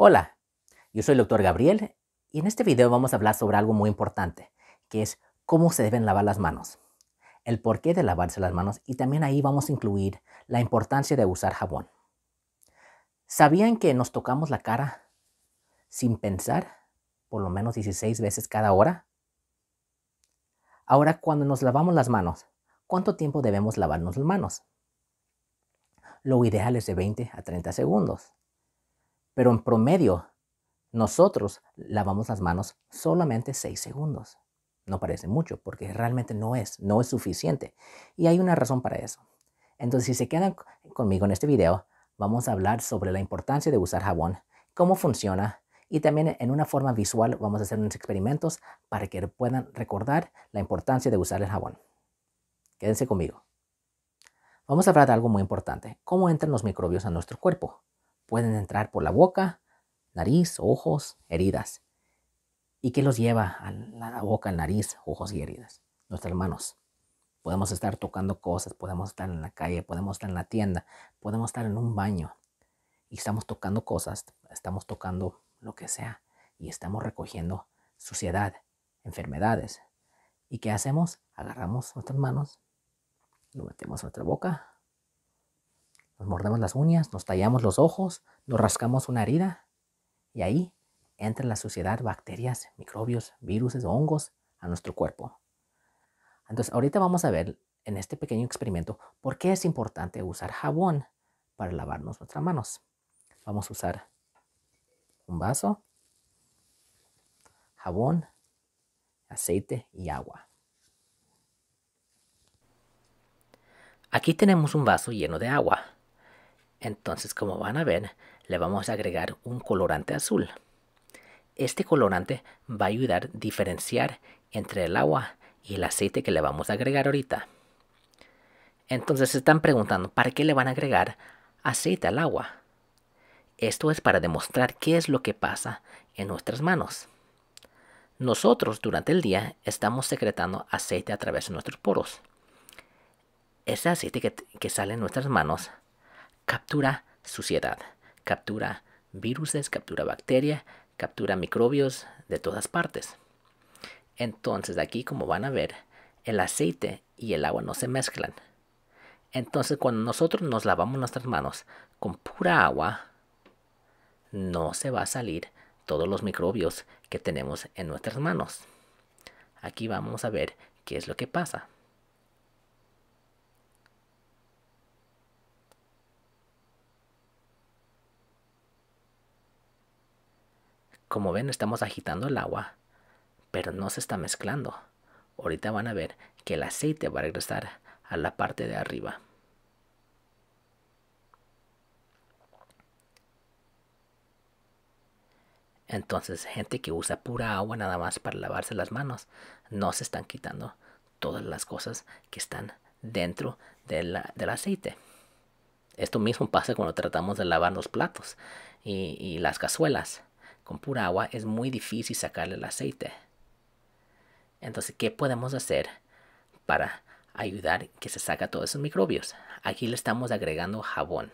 Hola, yo soy el doctor Gabriel y en este video vamos a hablar sobre algo muy importante, que es cómo se deben lavar las manos, el porqué de lavarse las manos y también ahí vamos a incluir la importancia de usar jabón. ¿Sabían que nos tocamos la cara sin pensar por lo menos 16 veces cada hora? Ahora, cuando nos lavamos las manos, ¿cuánto tiempo debemos lavarnos las manos? Lo ideal es de 20 a 30 segundos. Pero en promedio, nosotros lavamos las manos solamente 6 segundos. No parece mucho porque realmente no es, no es suficiente. Y hay una razón para eso. Entonces, si se quedan conmigo en este video, vamos a hablar sobre la importancia de usar jabón, cómo funciona y también en una forma visual vamos a hacer unos experimentos para que puedan recordar la importancia de usar el jabón. Quédense conmigo. Vamos a hablar de algo muy importante, cómo entran los microbios a nuestro cuerpo pueden entrar por la boca, nariz, ojos, heridas. ¿Y qué los lleva a la boca, nariz, ojos y heridas? Nuestras manos. Podemos estar tocando cosas, podemos estar en la calle, podemos estar en la tienda, podemos estar en un baño y estamos tocando cosas, estamos tocando lo que sea y estamos recogiendo suciedad, enfermedades. ¿Y qué hacemos? Agarramos nuestras manos, lo metemos en nuestra boca, nos mordemos las uñas, nos tallamos los ojos, nos rascamos una herida y ahí entra la suciedad, bacterias, microbios, virus, hongos a nuestro cuerpo. Entonces, ahorita vamos a ver en este pequeño experimento por qué es importante usar jabón para lavarnos nuestras manos. Vamos a usar un vaso, jabón, aceite y agua. Aquí tenemos un vaso lleno de agua. Entonces, como van a ver, le vamos a agregar un colorante azul. Este colorante va a ayudar a diferenciar entre el agua y el aceite que le vamos a agregar ahorita. Entonces se están preguntando, ¿para qué le van a agregar aceite al agua? Esto es para demostrar qué es lo que pasa en nuestras manos. Nosotros durante el día estamos secretando aceite a través de nuestros poros. Ese aceite que, sale en nuestras manos captura suciedad, captura virus, captura bacteria, captura microbios de todas partes. Entonces aquí como van a ver, el aceite y el agua no se mezclan. Entonces cuando nosotros nos lavamos nuestras manos con pura agua, no se va a salir todos los microbios que tenemos en nuestras manos. Aquí vamos a ver qué es lo que pasa. Como ven, estamos agitando el agua, pero no se está mezclando. Ahorita van a ver que el aceite va a regresar a la parte de arriba. Entonces, gente que usa pura agua nada más para lavarse las manos, no se están quitando todas las cosas que están dentro del aceite. Esto mismo pasa cuando tratamos de lavar los platos y las cazuelas con pura agua es muy difícil sacarle el aceite. Entonces, ¿qué podemos hacer para ayudar que se saca todos esos microbios? Aquí le estamos agregando jabón.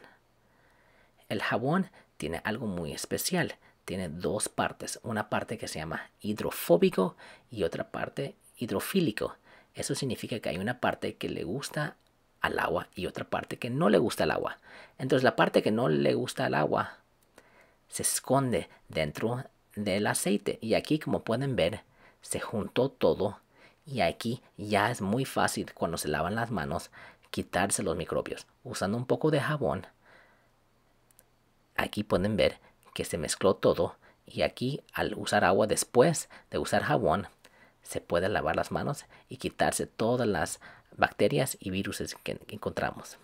El jabón tiene algo muy especial. Tiene dos partes, una parte que se llama hidrofóbico y otra parte hidrofílico. Eso significa que hay una parte que le gusta al agua y otra parte que no le gusta al agua. Entonces la parte que no le gusta al agua se esconde dentro del aceite. Y aquí, como pueden ver, se juntó todo. Y aquí ya es muy fácil cuando se lavan las manos quitarse los microbios. Usando un poco de jabón, aquí pueden ver que se mezcló todo. Y aquí al usar agua después de usar jabón, se puede lavar las manos y quitarse todas las bacterias y virus que encontramos.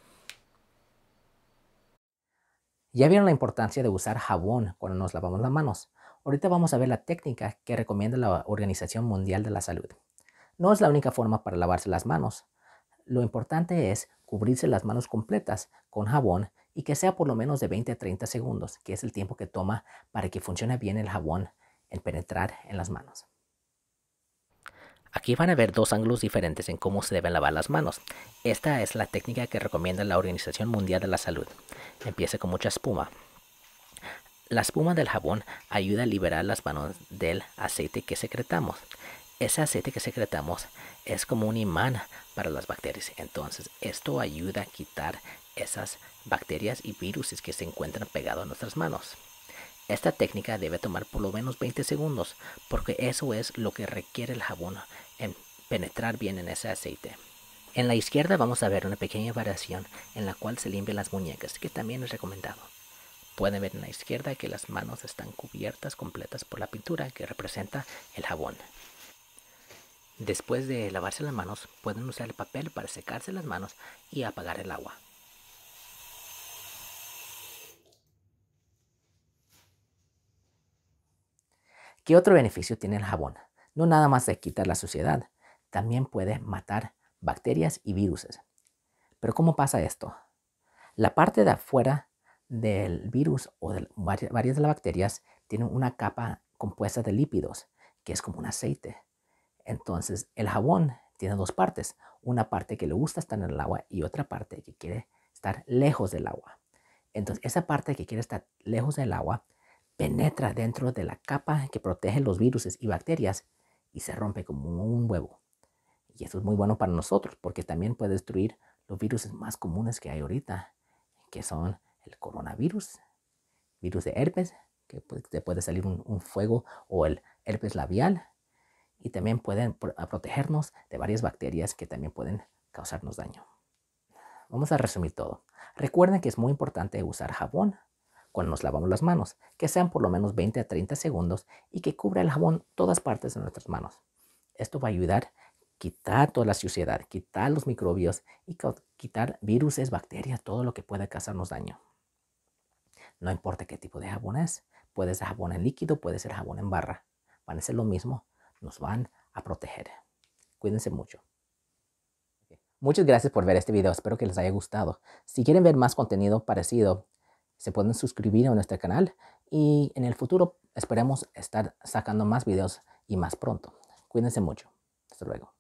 Ya vieron la importancia de usar jabón cuando nos lavamos las manos. Ahorita vamos a ver la técnica que recomienda la Organización Mundial de la Salud. No es la única forma para lavarse las manos. Lo importante es cubrirse las manos completas con jabón y que sea por lo menos de 20 a 30 segundos, que es el tiempo que toma para que funcione bien el jabón en penetrar en las manos. Aquí van a ver dos ángulos diferentes en cómo se deben lavar las manos. Esta es la técnica que recomienda la Organización Mundial de la Salud. Empieza con mucha espuma. La espuma del jabón ayuda a liberar las manos del aceite que secretamos. Ese aceite que secretamos es como un imán para las bacterias. Entonces, esto ayuda a quitar esas bacterias y virus que se encuentran pegados a nuestras manos. Esta técnica debe tomar por lo menos 20 segundos porque eso es lo que requiere el jabón en penetrar bien en ese aceite. En la izquierda vamos a ver una pequeña variación en la cual se limpian las muñecas, que también es recomendado. Pueden ver en la izquierda que las manos están cubiertas completas por la pintura que representa el jabón. Después de lavarse las manos, pueden usar el papel para secarse las manos y apagar el agua. ¿Qué otro beneficio tiene el jabón? No nada más de quitar la suciedad, también puede matar bacterias y virus. Pero ¿cómo pasa esto? La parte de afuera del virus o de varias de las bacterias tiene una capa compuesta de lípidos, que es como un aceite. Entonces, el jabón tiene dos partes. Una parte que le gusta estar en el agua y otra parte que quiere estar lejos del agua. Entonces, esa parte que quiere estar lejos del agua penetra dentro de la capa que protege los virus y bacterias y se rompe como un huevo. Y eso es muy bueno para nosotros porque también puede destruir los virus más comunes que hay ahorita, que son el coronavirus, virus de herpes, que pues, te puede salir un, un fuego, o el herpes labial, y también pueden protegernos de varias bacterias que también pueden causarnos daño. Vamos a resumir todo. Recuerden que es muy importante usar jabón cuando nos lavamos las manos, que sean por lo menos 20 a 30 segundos y que cubra el jabón todas partes de nuestras manos. Esto va a ayudar a quitar toda la suciedad, quitar los microbios y quitar virus, bacterias, todo lo que pueda causarnos daño. No importa qué tipo de jabón es, puede ser jabón en líquido, puede ser jabón en barra, van a ser lo mismo, nos van a proteger. Cuídense mucho. Muchas gracias por ver este video, espero que les haya gustado. Si quieren ver más contenido parecido, se pueden suscribir a nuestro canal y en el futuro esperemos estar sacando más videos y más pronto. Cuídense mucho. Hasta luego.